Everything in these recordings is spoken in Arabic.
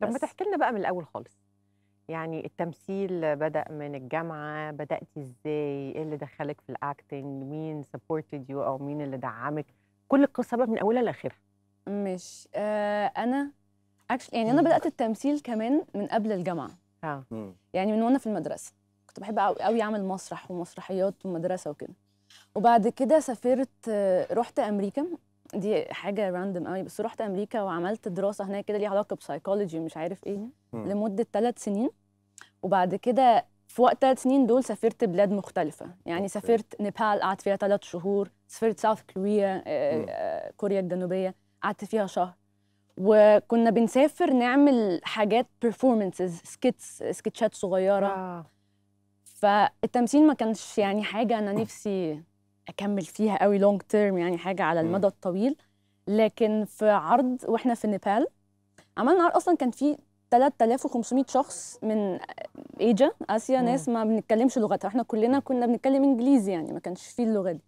طب ما تحكي لنا بقى من الاول خالص يعني التمثيل بدأ من الجامعة بدأتي ازاي ايه اللي دخلك في الاكتنج مين سبورتد يو او مين اللي دعمك كل القصة بقى من اولها لاخرها مش آه انا اكشلي يعني انا بدأت التمثيل كمان من قبل الجامعة اه يعني من وانا في المدرسة كنت بحب قوي اعمل مسرح ومسرحيات ومدرسة وكده وبعد كده سافرت آه، رحت امريكا دي حاجه راندوم قوي بس رحت امريكا وعملت دراسه هناك كده ليها علاقه بسايكولوجي مش عارف ايه لمده ثلاث سنين وبعد كده في وقت ثلاث سنين دول سافرت بلاد مختلفه يعني أوكي. سافرت نيبال قعدت فيها ثلاث شهور سافرت ساوث آه، كوريا آه، كوريا الجنوبيه قعدت فيها شهر وكنا بنسافر نعمل حاجات performances سكتس سكتشات صغيره آه. فالتمثيل ما كانش يعني حاجه انا نفسي اكمل فيها قوي لونج تيرم يعني حاجه على المدى الطويل لكن في عرض واحنا في نيبال عملنا عرض اصلا كان فيه 3500 شخص من ايجا اسيا ناس ما بنتكلمش لغتها احنا كلنا كنا بنتكلم انجليزي يعني ما كانش فيه اللغه دي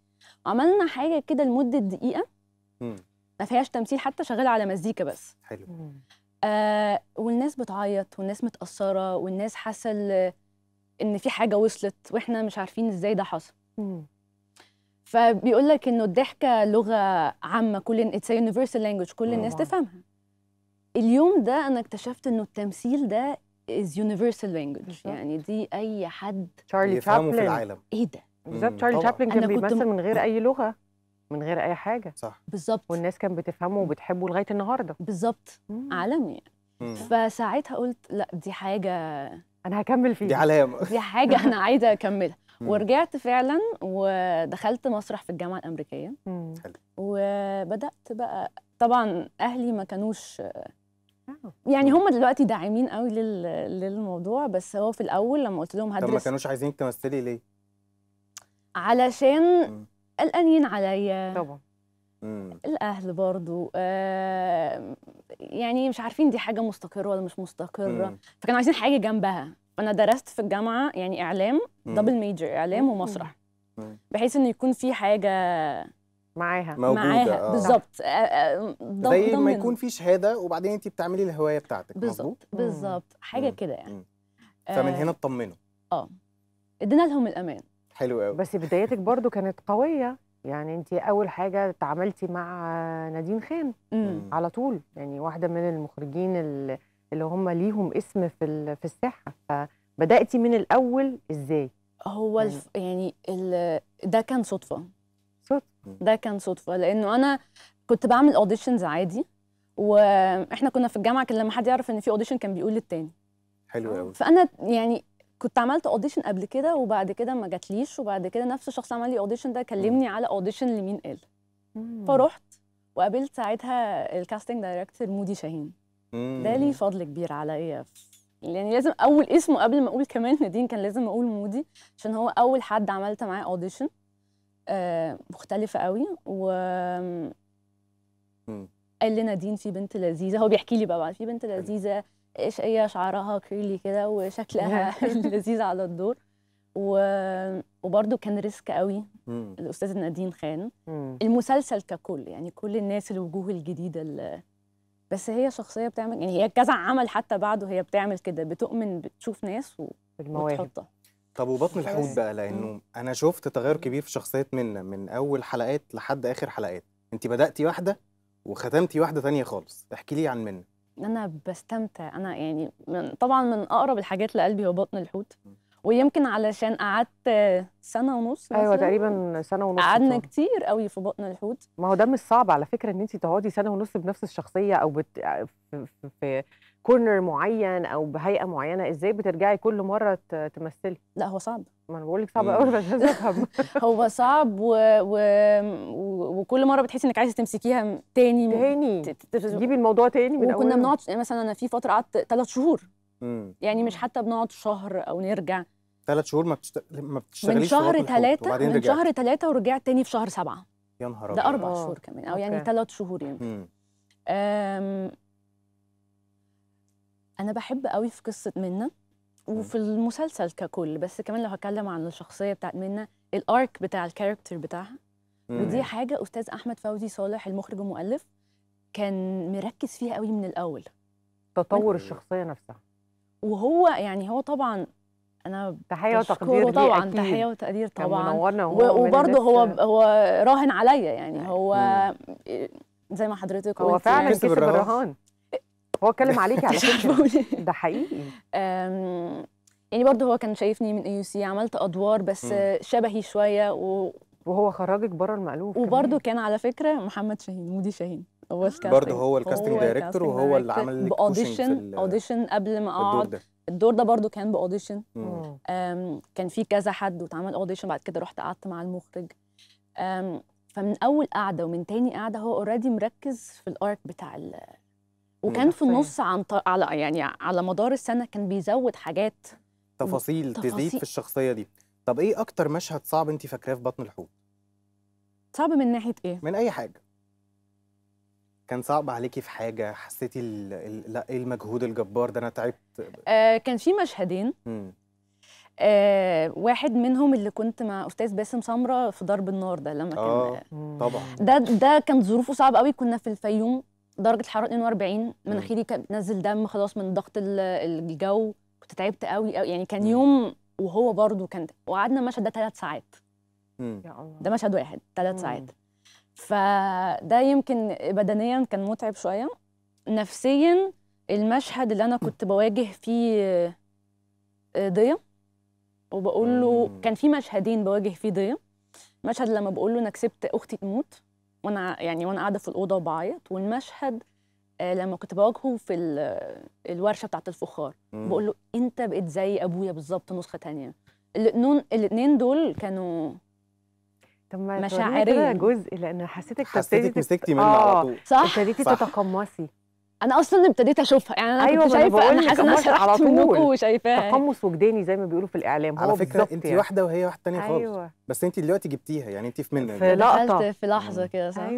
عملنا حاجه كده لمده دقيقه ما فيهاش تمثيل حتى شغاله على مزيكا بس حلو آه والناس بتعيط والناس متاثره والناس حاسه ان في حاجه وصلت واحنا مش عارفين ازاي ده حصل فبيقول لك انه الضحكه لغه عامه كل اتس يونيفرسال لانجوج كل الناس تفهمها اليوم ده انا اكتشفت انه التمثيل ده از يونيفرسال لانجوج يعني دي اي حد تشارلي تشابلن في العالم ايه ده بالظبط تشارلي تشابلن كان بيمثل من غير اي لغه من غير اي حاجه صح بالظبط والناس كانت بتفهمه وبتحبه لغايه النهارده بالظبط عالمي يعني فساعتها قلت لا دي حاجه انا هكمل فيها دي علامه دي حاجه انا عايزه اكملها ورجعت فعلا ودخلت مسرح في الجامعه الامريكيه وبدات بقى طبعا اهلي ما كانوش آه. يعني هم دلوقتي داعمين قوي لل... للموضوع بس هو في الاول لما قلت لهم هدرس طب ما كانوش عايزينك تمثلي ليه علشان قلقانين عليا طبعا الاهل برضو آه يعني مش عارفين دي حاجه مستقره ولا مش مستقره مم. فكانوا عايزين حاجه جنبها انا درست في الجامعه يعني اعلام مم. دبل ميجر اعلام مم. ومسرح مم. بحيث ان يكون في حاجه معاها موجودة. معاها آه. بالظبط آه. آه، زي ما يكون في شهاده وبعدين انت بتعملي الهوايه بتاعتك بالظبط بالظبط حاجه كده يعني مم. فمن هنا آه، اطمنوا اه ادينا لهم الامان حلو قوي بس بدايتك برضو كانت قويه يعني انت اول حاجه اتعاملتي مع نادين خان مم. على طول يعني واحده من المخرجين اللي هم ليهم اسم في في الساحه فبداتي من الاول ازاي هو يعني الف... يعني ال... ده كان صدفه صدفه ده كان صدفه لانه انا كنت بعمل اوديشنز عادي واحنا كنا في الجامعه كان لما حد يعرف ان في اوديشن كان بيقول للتاني حلو قوي فانا يعني كنت عملت اوديشن قبل كده وبعد كده ما جاتليش وبعد كده نفس الشخص عمل لي اوديشن ده كلمني على اوديشن لمين قال فروحت وقابلت ساعتها الكاستنج دايركتور مودي شاهين ده ليه فضل كبير عليا يعني لازم اول اسمه قبل ما اقول كمان نادين كان لازم اقول مودي عشان هو اول حد عملت معاه اوديشن آه مختلفه قوي و قال لي نادين في بنت لذيذه هو بيحكي لي بقى في بنت لذيذه ايش هي شعرها كيرلي كده وشكلها لذيذ على الدور و... وبرده كان ريسك قوي الاستاذ نادين خان المسلسل ككل يعني كل الناس الوجوه الجديده اللي... بس هي شخصيه بتعمل يعني هي كذا عمل حتى بعده هي بتعمل كده بتؤمن بتشوف ناس و... وتحطها طب وبطن الحوت بقى لانه انا شفت تغير كبير في شخصيه منا من اول حلقات لحد اخر حلقات انت بداتي واحده وختمتي واحده ثانيه خالص احكي لي عن منا انا بستمتع انا يعني من طبعا من اقرب الحاجات لقلبي هو بطن الحوت ويمكن علشان قعدت سنه ونص ايوه تقريبا سنه ونص قعدنا كتير قوي في بطن الحوت ما هو ده مش صعب على فكره ان انت تقعدي سنه ونص بنفس الشخصيه او بت... آه، في كورنر معين او بهيئه معينه ازاي بترجعي كل مره تمثلي لا هو صعب ما انا بقول لك صعب قوي بس افهم هو صعب و... و... وكل مره بتحسي انك عايزه تمسكيها تاني تاني تجيبي الموضوع تاني من اول وكنا بنقعد مثلا انا في فتره قعدت ثلاث شهور مم. يعني مش حتى بنقعد شهر او نرجع ثلاث شهور ما, بتشت... ما بتشتغليش من شهر ثلاثة من رجعت. شهر ثلاثة ورجعت تاني في شهر سبعة يا نهار ده أربع شهور آه، كمان أو يعني ثلاث شهور يمكن أم... أنا بحب قوي في قصة منا وفي المسلسل ككل بس كمان لو هتكلم عن الشخصيه بتاعت منى الارك بتاع الكاركتر بتاعها ودي حاجه استاذ احمد فوزي صالح المخرج والمؤلف كان مركز فيها قوي من الاول تطور الشخصيه نفسها وهو يعني هو طبعا انا تحيه وتقدير طبعا تحيه وتقدير طبعا وبرضه هو هو راهن عليا يعني أيوة. هو مم. زي ما حضرتك قلت هو فعلا يعني. كسب الرهان هو اتكلم عليكي على فكره ده حقيقي يعني برضه هو كان شايفني من اي يو سي عملت ادوار بس شبهي شويه و... وهو خرجك بره المألوف وبرضه كان على فكره محمد شاهين مودي شاهين هو آه. الكاستنج برضه هو الكاستنج دايركتور وهو اللي عمل باوديشن اوديشن قبل ما اقعد الدور ده برضه كان باوديشن كان في كذا حد واتعمل اوديشن بعد كده رحت قعدت مع المخرج فمن اول قعده ومن تاني قعده هو اوريدي مركز في الارك بتاع وكان في النص عن ط... على يعني على مدار السنه كان بيزود حاجات تفاصيل, تفاصيل تزيد في الشخصيه دي طب ايه اكتر مشهد صعب انت فاكراه في بطن الحوت صعب من ناحيه ايه من اي حاجه كان صعب عليكي في حاجه حسيتي ال... ال... لا ايه المجهود الجبار ده انا تعبت آه كان في مشهدين مم. آه واحد منهم اللي كنت مع استاذ باسم سمره في ضرب النار ده لما كان آه. طبعا ده ده كان ظروفه صعبه قوي كنا في الفيوم درجه الحراره 42 مناخيري كانت بتنزل دم خلاص من ضغط الجو كنت تعبت قوي قوي يعني كان يوم وهو برضه كان وقعدنا المشهد ده ثلاث ساعات ده مشهد واحد ثلاث ساعات فده يمكن بدنيا كان متعب شويه نفسيا المشهد اللي انا كنت بواجه فيه آه، ضيا وبقول له كان في مشهدين بواجه فيه ضيا مشهد لما بقول له انا كسبت اختي تموت وانا يعني وانا قاعده في الاوضه وبعيط والمشهد آه، لما كنت بواجهه في الورشه بتاعت الفخار بقول له انت بقيت زي ابويا بالظبط نسخه تانية الاثنين دول كانوا طب ما مشاعرين جزء لان حسيتك حسيتك مسكتي منه على آه، طول صح ابتديتي تتقمصي انا اصلا ابتديت اشوفها يعني انا أيوة كنت شايفه انا حاسه ان انا شرحت منكم وشايفاها تقمص وجداني زي ما بيقولوا في الاعلام هو على فكره انت يعني. واحده وهي واحده ثانيه أيوة. خالص بس انت دلوقتي جبتيها يعني انت في منها في لقطه في لحظه كده صح أيوة.